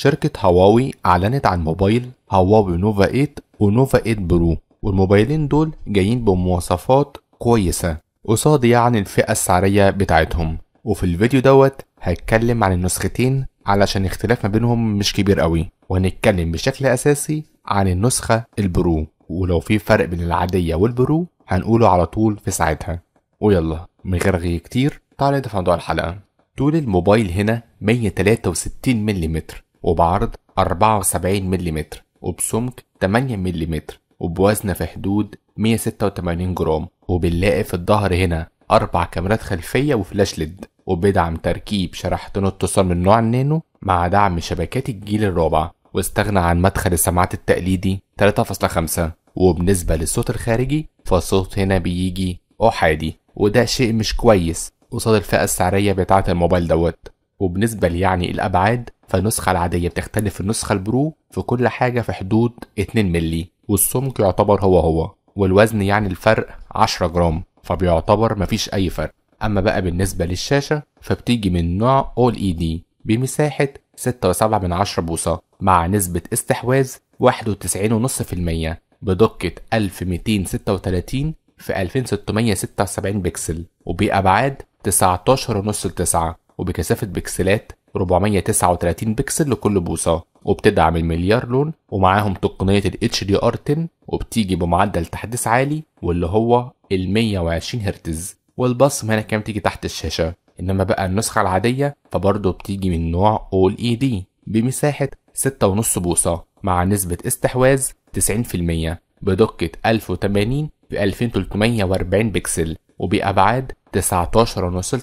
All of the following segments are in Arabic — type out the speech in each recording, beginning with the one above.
شركة هواوي أعلنت عن موبايل هواوي نوفا 8 ونوفا 8 برو والموبايلين دول جايين بمواصفات كويسة قصاد يعني الفئة السعرية بتاعتهم وفي الفيديو دوت هتكلم عن النسختين علشان الاختلاف ما بينهم مش كبير قوي وهنتكلم بشكل أساسي عن النسخة البرو ولو في فرق بين العادية والبرو هنقوله على طول في ساعتها ويلا من غير غي كتير تعالى ندفع موضوع الحلقة طول الموبايل هنا 163 ملم وبعرض 74 ملم وبسمك 8 ملم وبوزن في حدود 186 جرام وبنلاقي في الظهر هنا أربع كاميرات خلفية وفلاش ليد وبيدعم تركيب شريحتين اتصال من نوع النانو مع دعم شبكات الجيل الرابع واستغنى عن مدخل السماعات التقليدي 3.5 وبالنسبة للصوت الخارجي فالصوت هنا بيجي أحادي وده شيء مش كويس قصاد الفئة السعرية بتاعة الموبايل دوت وبالنسبة يعني الأبعاد فالنسخة العادية بتختلف النسخة البرو في كل حاجة في حدود 2 ملي والسمك يعتبر هو هو والوزن يعني الفرق 10 جرام فبيعتبر مفيش أي فرق أما بقى بالنسبة للشاشة فبتيجي من نوع OLED بمساحة 6.7 من 10 بوصة مع نسبة استحواذ 91.5% بدقة 1236 في 2676 بكسل وبأبعاد 19.5 ل 9 وبكثافة بكسلات 439 بكسل لكل بوصة وبتدعم المليار لون ومعاهم تقنية ال HDR10 وبتيجي بمعدل تحديث عالي واللي هو ال 120 هرتز والبصم هنا كام تيجي تحت الشاشة إنما بقى النسخة العادية فبرضه بتيجي من نوع OLED بمساحة 6.5 بوصة مع نسبة استحواذ 90% بدقة 1080 ب 2340 بكسل وبأبعاد 19.9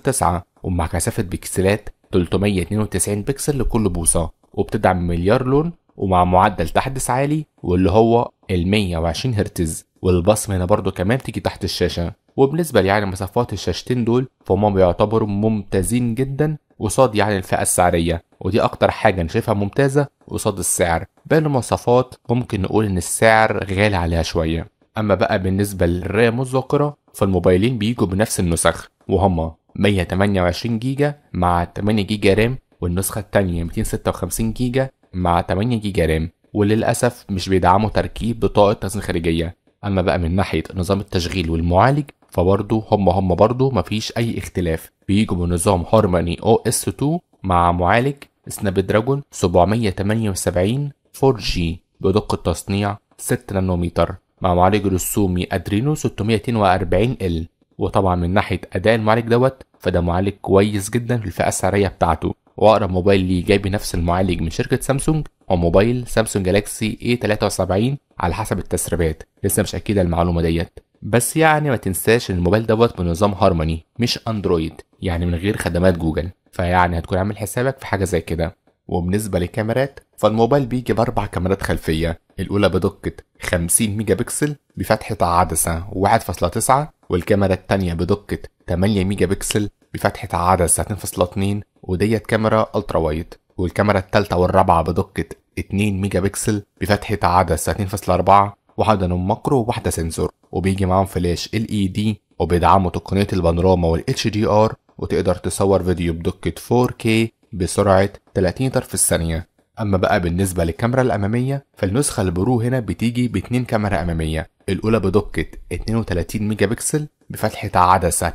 9 ومع كثافة بكسلات 392 بكسل لكل بوصة وبتدعم مليار لون ومع معدل تحدث عالي واللي هو ال 120 هرتز والبصمة هنا برضو كمان بتيجي تحت الشاشة وبالنسبة يعني مسافات الشاشتين دول فهم بيعتبروا ممتازين جدا قصاد يعني الفئة السعرية ودي أكتر حاجة أنا شايفها ممتازة قصاد السعر بين المواصفات ممكن نقول إن السعر غالي عليها شوية أما بقى بالنسبة للرام الذاكرة فالموبايلين بيجوا بنفس النسخ وهما 128 جيجا مع 8 جيجا رام والنسخة التانية 256 جيجا مع 8 جيجا رام وللأسف مش بيدعموا تركيب بطاقة تخزين خارجية أما بقى من ناحية نظام التشغيل والمعالج فبرضه هم هم برضه مفيش أي اختلاف بيجوا بنظام هارموني او اس 2 مع معالج سناب دراجون 778 4G بدقة تصنيع 6 نانومتر مع معالج رسومي ادرينو 642 ال وطبعا من ناحيه اداء المعالج دوت فده معالج كويس جدا في الفئه السعريه بتاعته واقرب موبايل ليه جاي بنفس المعالج من شركه سامسونج هو موبايل سامسونج جالاكسي A73 على حسب التسريبات لسه مش أكيد المعلومه ديت بس يعني ما تنساش ان الموبايل دوت بنظام هارموني مش اندرويد يعني من غير خدمات جوجل فيعني هتكون عامل حسابك في حاجه زي كده وبالنسبه للكاميرات فالموبايل بيجي باربع كاميرات خلفيه الأولى بدقة 50 ميجا بكسل بفتحة عدسة 1.9 والكاميرا التانية بدقة 8 ميجا بكسل بفتحة عدسة 2.2 وديت كاميرا ألترا وايد والكاميرا التالتة والرابعة بدقة 2 ميجا بكسل بفتحة عدسة 2.4 واحدة نوم ماكرو وواحدة سنسور وبيجي معاهم فلاش ال اي دي وبيدعموا تقنية البانوراما والاتش دي ار وتقدر تصور فيديو بدقة 4K بسرعة 30 طرف في الثانية أما بقى بالنسبة للكاميرا الأمامية فالنسخة البرو هنا بتيجي باتنين كاميرا أمامية الأولى بدقة 32 ميجا بكسل بفتحة عدسة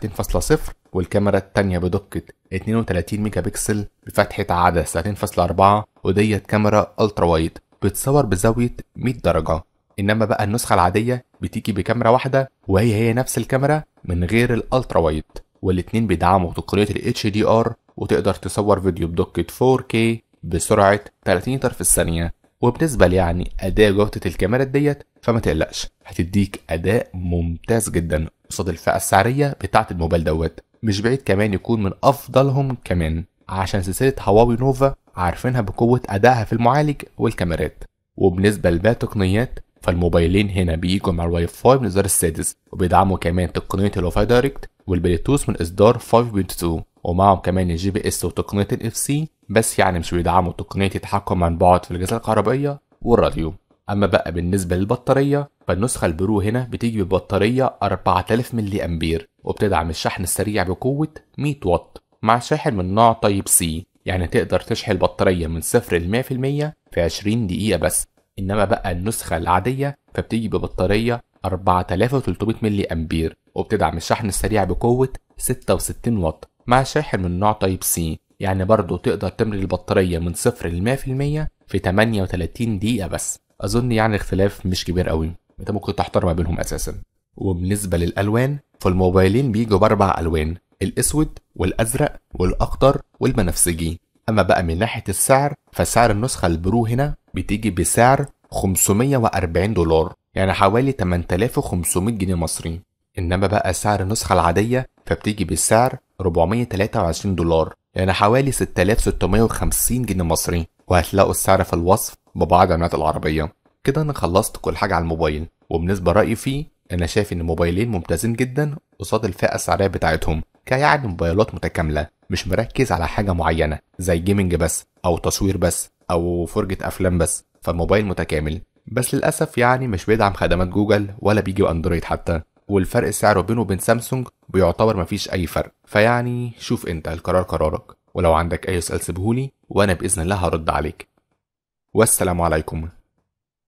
2.0 والكاميرا التانية بدقة 32 ميجا بكسل بفتحة عدسة 2.4 وديت كاميرا ألترا وايد بتصور بزاوية 100 درجة إنما بقى النسخة العادية بتيجي بكاميرا واحدة وهي هي نفس الكاميرا من غير الألترا وايد والاتنين بيدعموا تقنية ال HDR وتقدر تصور فيديو بدقة 4K بسرعة 30 متر في الثانية وبالنسبة يعني أداء جودة الكاميرا ديت فما تقلقش هتديك أداء ممتاز جدا قصاد الفئة السعرية بتاعة الموبايل دوت مش بعيد كمان يكون من أفضلهم كمان عشان سلسلة هواوي نوفا عارفينها بقوة أدائها في المعالج والكاميرات وبالنسبة لباقي التقنيات فالموبايلين هنا بيجوا مع الواي فاي من الإصدار السادس وبيدعموا كمان تقنية الواي فاي دايركت والبلوتوث من إصدار 5.2 ومعهم كمان الجي بي اس وتقنية الاف سي بس يعني مش بيدعموا تقنية التحكم عن بعد في الأجهزة الكهربائية والراديو أما بقى بالنسبة للبطارية فالنسخة البرو هنا بتيجي ببطارية 4000 ملي أمبير وبتدعم الشحن السريع بقوة 100 واط مع شاحن من نوع طيب سي يعني تقدر تشحن البطارية من 0 ل 100% في 20 دقيقة بس إنما بقى النسخة العادية فبتيجي ببطارية 4300 ملي أمبير وبتدعم الشحن السريع بقوة 66 واط مع شاحن من نوع تايب سي يعني برضه تقدر تملي البطارية من صفر ل 100% في 38 دقيقة بس أظن يعني الاختلاف مش كبير قوي أنت ممكن تحتار ما بينهم أساسا وبالنسبة للألوان فالموبايلين بيجوا بأربع ألوان الأسود والأزرق والأخضر والبنفسجي أما بقى من ناحية السعر فسعر النسخة البرو هنا بتيجي بسعر 540 دولار يعني حوالي 8500 جنيه مصري إنما بقى سعر النسخة العادية فبتيجي بالسعر 423 دولار يعني حوالي 6650 جنيه مصري وهتلاقوا السعر في الوصف ببعض عملات العربية كده أنا خلصت كل حاجة على الموبايل وبالنسبة رأيي فيه أنا شايف إن الموبايلين ممتازين جدا قصاد الفئة السعرية بتاعتهم كيعني موبايلات متكاملة مش مركز على حاجة معينة زي جيمنج بس أو تصوير بس أو فرجة أفلام بس فالموبايل متكامل بس للأسف يعني مش بيدعم خدمات جوجل ولا بيجي بأندرويد حتى والفرق سعره بينه وبين سامسونج بيعتبر مفيش أي فرق فيعني شوف أنت القرار قرارك ولو عندك أي سؤال سيبهولي وأنا بإذن الله هرد عليك والسلام عليكم